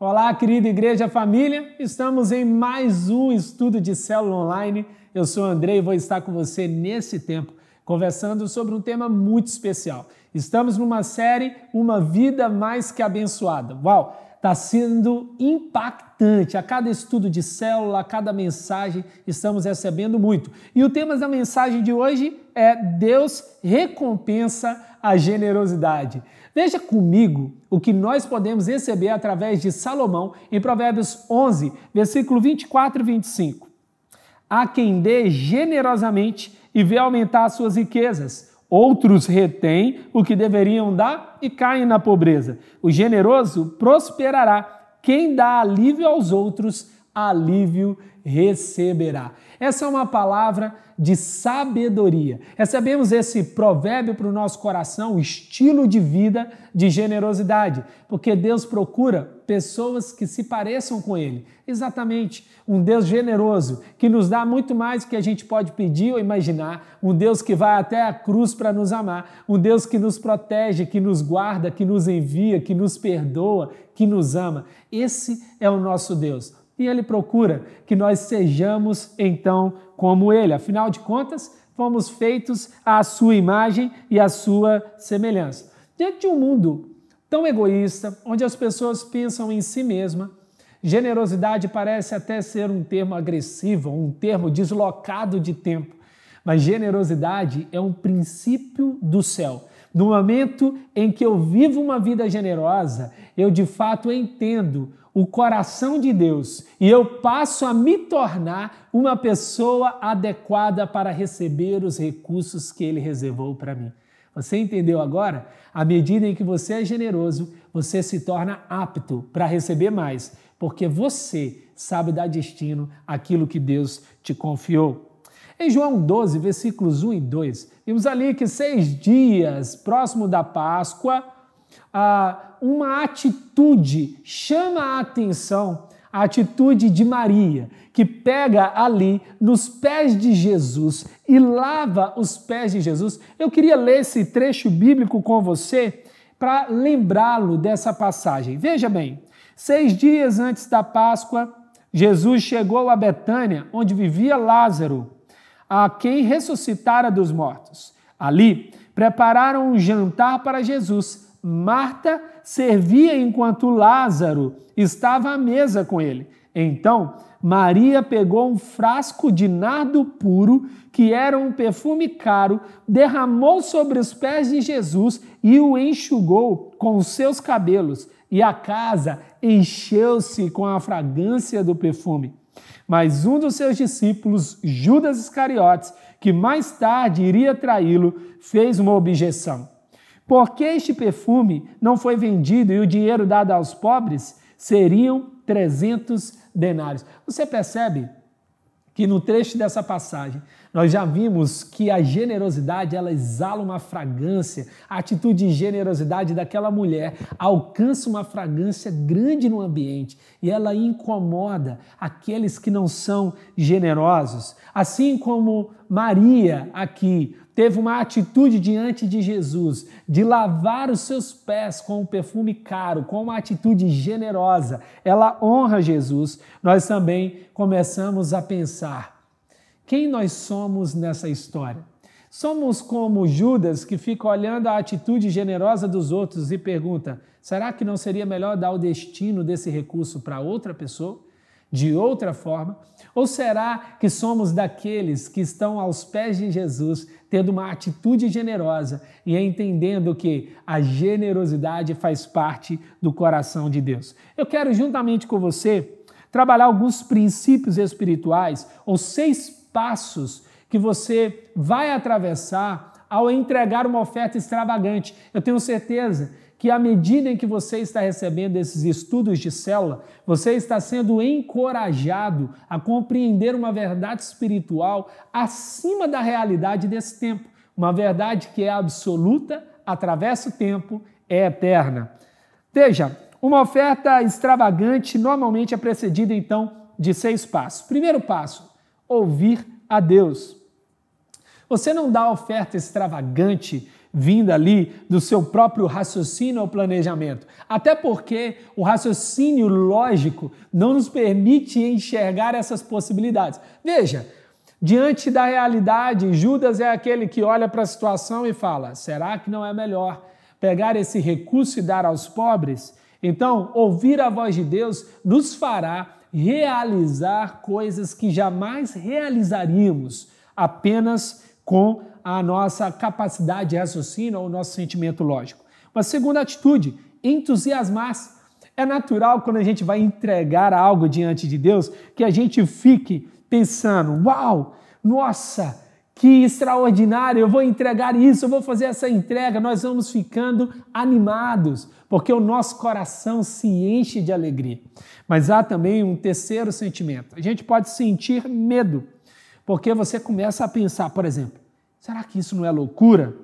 Olá, querida igreja família, estamos em mais um estudo de célula online. Eu sou Andrei e vou estar com você nesse tempo, conversando sobre um tema muito especial. Estamos numa série Uma Vida Mais Que Abençoada. Uau, está sendo impactante. A cada estudo de célula, a cada mensagem, estamos recebendo muito. E o tema da mensagem de hoje é Deus recompensa a generosidade. Veja comigo o que nós podemos receber através de Salomão em Provérbios 11, versículo 24 e 25. Há quem dê generosamente e vê aumentar as suas riquezas. Outros retêm o que deveriam dar e caem na pobreza. O generoso prosperará. Quem dá alívio aos outros alívio receberá. Essa é uma palavra de sabedoria. Recebemos esse provérbio para o nosso coração, estilo de vida de generosidade, porque Deus procura pessoas que se pareçam com Ele. Exatamente, um Deus generoso, que nos dá muito mais do que a gente pode pedir ou imaginar, um Deus que vai até a cruz para nos amar, um Deus que nos protege, que nos guarda, que nos envia, que nos perdoa, que nos ama. Esse é o nosso Deus. E ele procura que nós sejamos então como ele. Afinal de contas, fomos feitos à sua imagem e à sua semelhança. Diante de um mundo tão egoísta, onde as pessoas pensam em si mesma, generosidade parece até ser um termo agressivo, um termo deslocado de tempo. Mas generosidade é um princípio do céu. No momento em que eu vivo uma vida generosa, eu de fato entendo o coração de Deus e eu passo a me tornar uma pessoa adequada para receber os recursos que Ele reservou para mim. Você entendeu agora? À medida em que você é generoso, você se torna apto para receber mais, porque você sabe dar destino àquilo que Deus te confiou. Em João 12, versículos 1 e 2, vimos ali que seis dias próximo da Páscoa, ah, uma atitude chama a atenção, a atitude de Maria, que pega ali nos pés de Jesus e lava os pés de Jesus. Eu queria ler esse trecho bíblico com você para lembrá-lo dessa passagem. Veja bem, seis dias antes da Páscoa, Jesus chegou a Betânia, onde vivia Lázaro, a quem ressuscitara dos mortos. Ali, prepararam um jantar para Jesus Marta servia enquanto Lázaro estava à mesa com ele. Então, Maria pegou um frasco de nardo puro, que era um perfume caro, derramou sobre os pés de Jesus e o enxugou com os seus cabelos, e a casa encheu-se com a fragrância do perfume. Mas um dos seus discípulos, Judas Iscariotes, que mais tarde iria traí-lo, fez uma objeção. Por que este perfume não foi vendido e o dinheiro dado aos pobres seriam 300 denários? Você percebe que no trecho dessa passagem nós já vimos que a generosidade ela exala uma fragrância, a atitude de generosidade daquela mulher alcança uma fragrância grande no ambiente e ela incomoda aqueles que não são generosos, assim como Maria aqui teve uma atitude diante de Jesus de lavar os seus pés com um perfume caro, com uma atitude generosa, ela honra Jesus, nós também começamos a pensar: quem nós somos nessa história? Somos como Judas que fica olhando a atitude generosa dos outros e pergunta: será que não seria melhor dar o destino desse recurso para outra pessoa? de outra forma? Ou será que somos daqueles que estão aos pés de Jesus, tendo uma atitude generosa e entendendo que a generosidade faz parte do coração de Deus? Eu quero, juntamente com você, trabalhar alguns princípios espirituais ou seis passos que você vai atravessar ao entregar uma oferta extravagante. Eu tenho certeza que à medida em que você está recebendo esses estudos de célula, você está sendo encorajado a compreender uma verdade espiritual acima da realidade desse tempo, uma verdade que é absoluta, atravessa o tempo, é eterna. Veja, uma oferta extravagante normalmente é precedida então de seis passos. Primeiro passo, ouvir a Deus. Você não dá oferta extravagante vinda ali do seu próprio raciocínio ou planejamento. Até porque o raciocínio lógico não nos permite enxergar essas possibilidades. Veja, diante da realidade, Judas é aquele que olha para a situação e fala: será que não é melhor pegar esse recurso e dar aos pobres? Então, ouvir a voz de Deus nos fará realizar coisas que jamais realizaríamos apenas com a nossa capacidade de raciocínio ou o nosso sentimento lógico. Uma segunda atitude, entusiasmar-se. É natural quando a gente vai entregar algo diante de Deus que a gente fique pensando: uau, nossa, que extraordinário, eu vou entregar isso, eu vou fazer essa entrega. Nós vamos ficando animados, porque o nosso coração se enche de alegria. Mas há também um terceiro sentimento. A gente pode sentir medo, porque você começa a pensar, por exemplo, Será que isso não é loucura?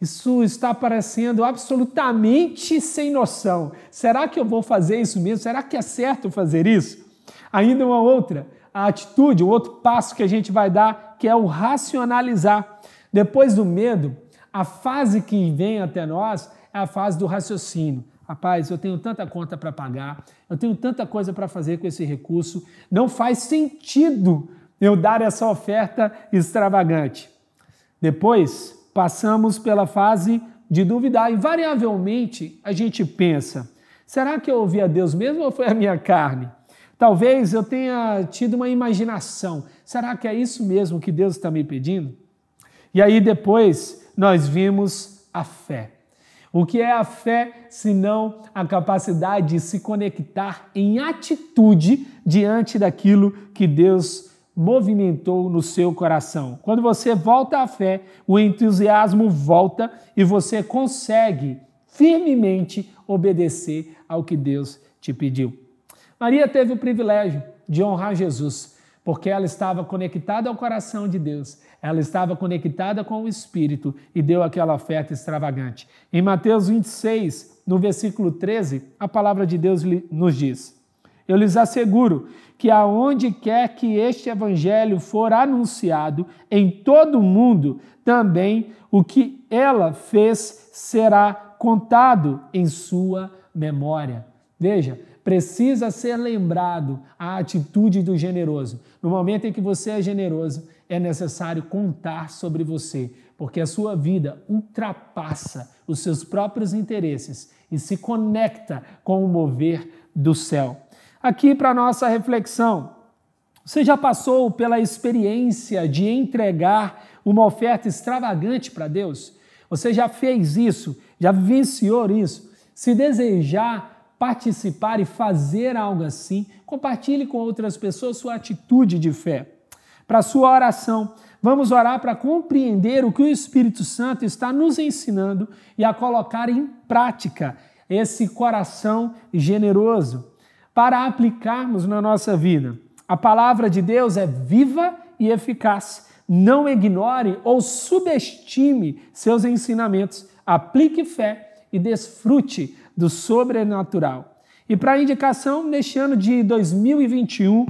Isso está parecendo absolutamente sem noção. Será que eu vou fazer isso mesmo? Será que é certo fazer isso? Ainda uma outra, a atitude, o outro passo que a gente vai dar, que é o racionalizar. Depois do medo, a fase que vem até nós é a fase do raciocínio. Rapaz, eu tenho tanta conta para pagar, eu tenho tanta coisa para fazer com esse recurso, não faz sentido eu dar essa oferta extravagante. Depois, passamos pela fase de duvidar. Invariavelmente, a gente pensa: será que eu ouvi a Deus mesmo ou foi a minha carne? Talvez eu tenha tido uma imaginação. Será que é isso mesmo que Deus está me pedindo? E aí depois nós vimos a fé. O que é a fé senão a capacidade de se conectar em atitude diante daquilo que Deus movimentou no seu coração. Quando você volta à fé, o entusiasmo volta e você consegue firmemente obedecer ao que Deus te pediu. Maria teve o privilégio de honrar Jesus, porque ela estava conectada ao coração de Deus, ela estava conectada com o Espírito e deu aquela oferta extravagante. Em Mateus 26, no versículo 13, a palavra de Deus nos diz. Eu lhes asseguro que aonde quer que este evangelho for anunciado em todo o mundo, também o que ela fez será contado em sua memória. Veja, precisa ser lembrado a atitude do generoso. No momento em que você é generoso, é necessário contar sobre você, porque a sua vida ultrapassa os seus próprios interesses e se conecta com o mover do céu aqui para nossa reflexão. Você já passou pela experiência de entregar uma oferta extravagante para Deus? Você já fez isso? Já vivenciou isso? Se desejar participar e fazer algo assim, compartilhe com outras pessoas sua atitude de fé. Para sua oração, vamos orar para compreender o que o Espírito Santo está nos ensinando e a colocar em prática esse coração generoso para aplicarmos na nossa vida. A palavra de Deus é viva e eficaz. Não ignore ou subestime seus ensinamentos. Aplique fé e desfrute do sobrenatural. E para indicação, neste ano de 2021,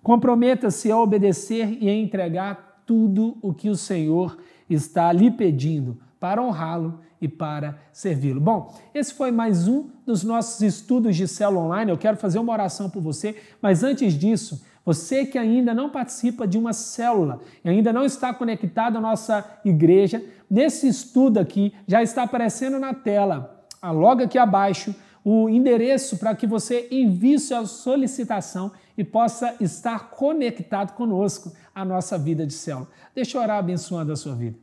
comprometa-se a obedecer e a entregar tudo o que o Senhor está lhe pedindo para honrá-lo e para servi-lo. Bom, esse foi mais um dos nossos estudos de célula online. Eu quero fazer uma oração por você, mas antes disso, você que ainda não participa de uma célula e ainda não está conectado à nossa igreja, nesse estudo aqui já está aparecendo na tela, ah, logo aqui abaixo, o endereço para que você envie sua solicitação e possa estar conectado conosco à nossa vida de célula. Deixa eu orar abençoando a sua vida.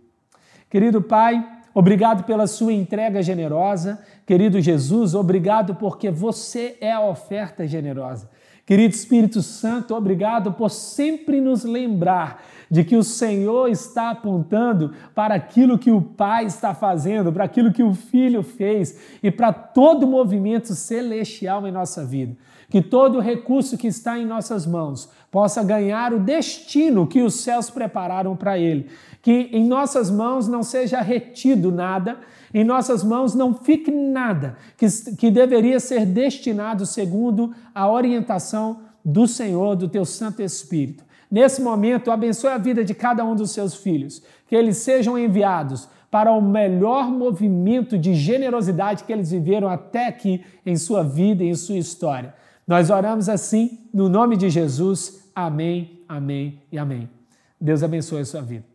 Querido Pai, Obrigado pela sua entrega generosa. Querido Jesus, obrigado porque você é a oferta generosa. Querido Espírito Santo, obrigado por sempre nos lembrar de que o Senhor está apontando para aquilo que o Pai está fazendo, para aquilo que o Filho fez e para todo o movimento celestial em nossa vida que todo recurso que está em nossas mãos possa ganhar o destino que os céus prepararam para ele, que em nossas mãos não seja retido nada, em nossas mãos não fique nada que, que deveria ser destinado segundo a orientação do Senhor, do teu Santo Espírito. Nesse momento, abençoe a vida de cada um dos seus filhos, que eles sejam enviados para o melhor movimento de generosidade que eles viveram até aqui em sua vida e em sua história. Nós oramos assim no nome de Jesus. Amém, amém e amém. Deus abençoe a sua vida.